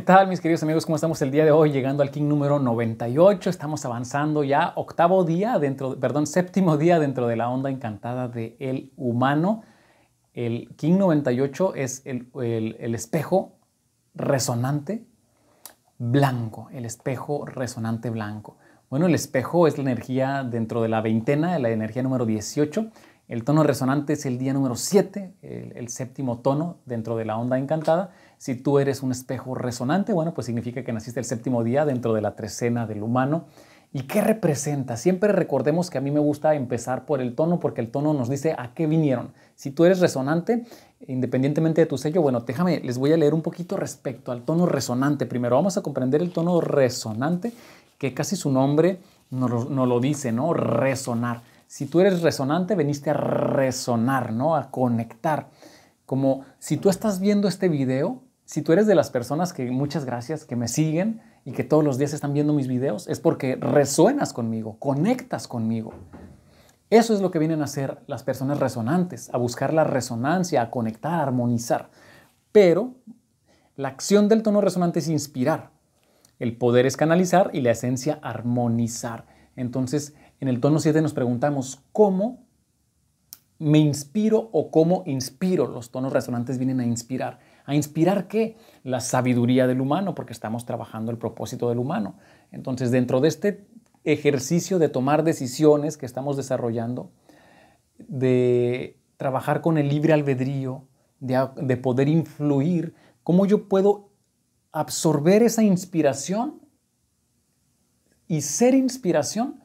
¿Qué tal mis queridos amigos? ¿Cómo estamos el día de hoy? Llegando al King número 98, estamos avanzando ya octavo día dentro, perdón, séptimo día dentro de la onda encantada de El Humano. El King 98 es el, el espejo resonante blanco, el espejo resonante blanco. Bueno, el espejo es la energía dentro de la veintena, la energía número 18. El tono resonante es el día número 7, el, séptimo tono dentro de la onda encantada. Si tú eres un espejo resonante, bueno, pues significa que naciste el séptimo día dentro de la trecena del humano. ¿Y qué representa? Siempre recordemos que a mí me gusta empezar por el tono porque el tono nos dice a qué vinieron. Si tú eres resonante, independientemente de tu sello, bueno, déjame, les voy a leer un poquito respecto al tono resonante. Primero vamos a comprender el tono resonante, que casi su nombre no lo dice, ¿no? Resonar. Si tú eres resonante, veniste a resonar, ¿no? A conectar. Como si tú estás viendo este video, si tú eres de las personas que muchas gracias, que me siguen y que todos los días están viendo mis videos, es porque resuenas conmigo, conectas conmigo. Eso es lo que vienen a hacer las personas resonantes, a buscar la resonancia, a conectar, a armonizar. Pero la acción del tono resonante es inspirar, el poder es canalizar y la esencia armonizar. Entonces, en el tono 7 nos preguntamos cómo me inspiro o cómo inspiro. Los tonos resonantes vienen a inspirar. ¿A inspirar qué? La sabiduría del humano, porque estamos trabajando el propósito del humano. Entonces, dentro de este ejercicio de tomar decisiones que estamos desarrollando, de trabajar con el libre albedrío, de, poder influir, cómo yo puedo absorber esa inspiración y ser inspiración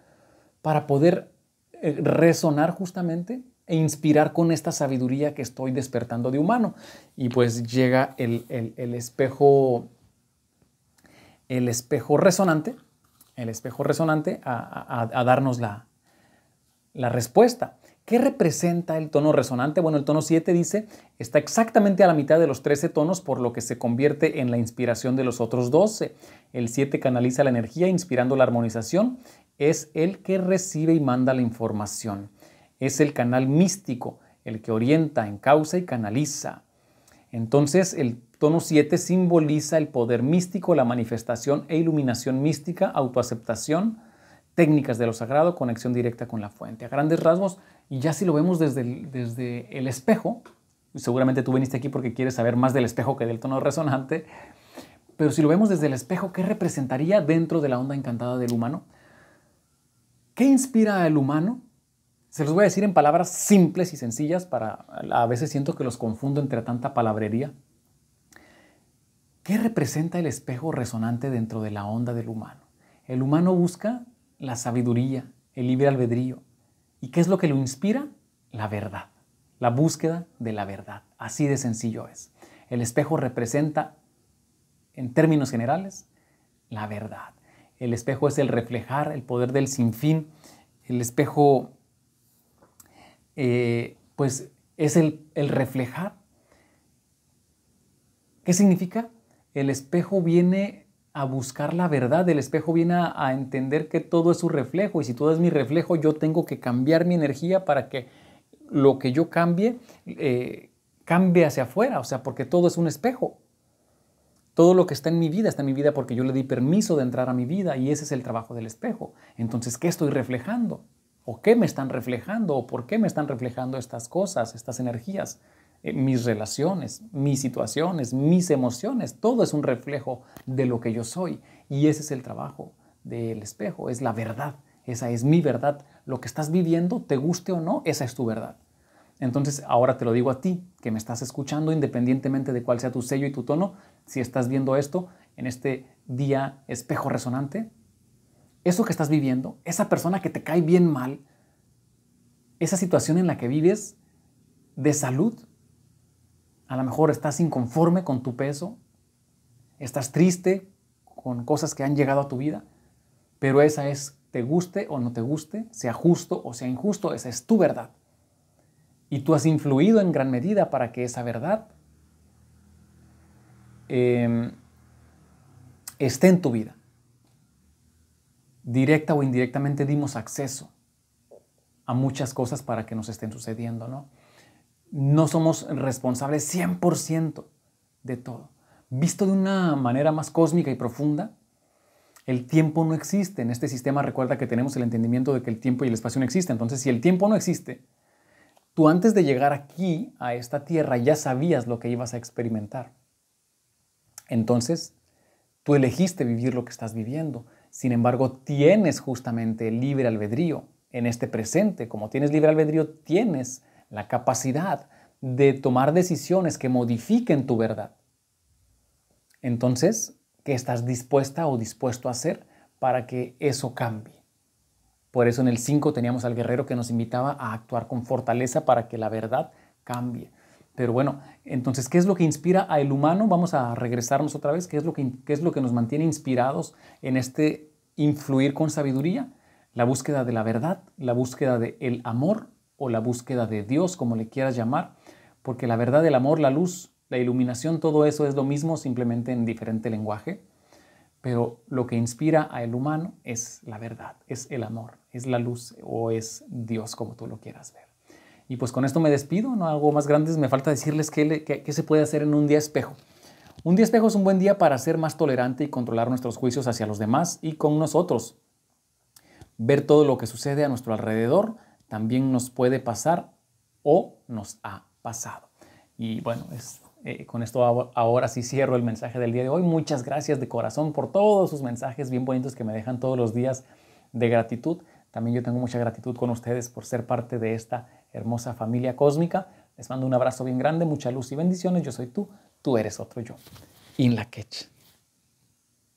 para poder eh, resonar justamente e inspirar con esta sabiduría que estoy despertando de humano. Y pues llega el, espejo, el espejo resonante, el espejo resonante a, darnos la, la respuesta. ¿Qué representa el tono resonante? Bueno, el tono 7 dice, está exactamente a la mitad de los 13 tonos, por lo que se convierte en la inspiración de los otros 12. El 7 canaliza la energía inspirando la armonización es el que recibe y manda la información. Es el canal místico, el que orienta, causa y canaliza. Entonces el tono 7 simboliza el poder místico, la manifestación e iluminación mística, autoaceptación, técnicas de lo sagrado, conexión directa con la fuente. A grandes rasgos, y ya si lo vemos desde el, desde el espejo, seguramente tú viniste aquí porque quieres saber más del espejo que del tono resonante, pero si lo vemos desde el espejo, ¿qué representaría dentro de la onda encantada del humano? ¿Qué inspira al humano? Se los voy a decir en palabras simples y sencillas, para, a veces siento que los confundo entre tanta palabrería. ¿Qué representa el espejo resonante dentro de la onda del humano? El humano busca la sabiduría, el libre albedrío. ¿Y qué es lo que lo inspira? La verdad, la búsqueda de la verdad. Así de sencillo es. El espejo representa, en términos generales, la verdad. El espejo es el reflejar, el poder del sinfín. El espejo, eh, pues, es el, reflejar. ¿Qué significa? El espejo viene a buscar la verdad, el espejo viene a, entender que todo es su reflejo y si todo es mi reflejo yo tengo que cambiar mi energía para que lo que yo cambie eh, cambie hacia afuera, o sea, porque todo es un espejo. Todo lo que está en mi vida está en mi vida porque yo le di permiso de entrar a mi vida y ese es el trabajo del espejo. Entonces, ¿qué estoy reflejando? ¿O qué me están reflejando? ¿O por qué me están reflejando estas cosas, estas energías? Eh, mis relaciones, mis situaciones, mis emociones, todo es un reflejo de lo que yo soy. Y ese es el trabajo del espejo, es la verdad. Esa es mi verdad. Lo que estás viviendo, te guste o no, esa es tu verdad. Entonces ahora te lo digo a ti, que me estás escuchando, independientemente de cuál sea tu sello y tu tono, si estás viendo esto en este día espejo resonante, eso que estás viviendo, esa persona que te cae bien mal, esa situación en la que vives de salud, a lo mejor estás inconforme con tu peso, estás triste con cosas que han llegado a tu vida, pero esa es, te guste o no te guste, sea justo o sea injusto, esa es tu verdad. Y tú has influido en gran medida para que esa verdad em, esté en tu vida. Directa o indirectamente dimos acceso a muchas cosas para que nos estén sucediendo, ¿no? No somos responsables 100% de todo. Visto de una manera más cósmica y profunda, el tiempo no existe. En este sistema recuerda que tenemos el entendimiento de que el tiempo y el espacio no existen. Entonces, si el tiempo no existe, Tú antes de llegar aquí, a esta tierra, ya sabías lo que ibas a experimentar. Entonces, tú elegiste vivir lo que estás viviendo. Sin embargo, tienes justamente libre albedrío en este presente. Como tienes libre albedrío, tienes la capacidad de tomar decisiones que modifiquen tu verdad. Entonces, ¿qué estás dispuesta o dispuesto a hacer para que eso cambie? Por eso en el 5 teníamos al guerrero que nos invitaba a actuar con fortaleza para que la verdad cambie. Pero bueno, entonces, ¿qué es lo que inspira a el humano? Vamos a regresarnos otra vez. ¿Qué es lo que, es lo que nos mantiene inspirados en este influir con sabiduría? La búsqueda de la verdad, la búsqueda del el amor o la búsqueda de Dios, como le quieras llamar, porque la verdad, el amor, la luz, la iluminación, todo eso es lo mismo, simplemente en diferente lenguaje. Pero lo que inspira a el humano es la verdad, es el amor, es la luz o es Dios como tú lo quieras ver. Y pues con esto me despido, no hago más grandes, me falta decirles qué, se puede hacer en un día espejo. Un día espejo es un buen día para ser más tolerante y controlar nuestros juicios hacia los demás y con nosotros. Ver todo lo que sucede a nuestro alrededor también nos puede pasar o nos ha pasado. Y bueno, es eh, con esto ahora, sí cierro el mensaje del día de hoy. Muchas gracias de corazón por todos sus mensajes bien bonitos que me dejan todos los días de gratitud. También yo tengo mucha gratitud con ustedes por ser parte de esta hermosa familia cósmica. Les mando un abrazo bien grande, mucha luz y bendiciones. Yo soy tú, tú eres otro yo. In la catch.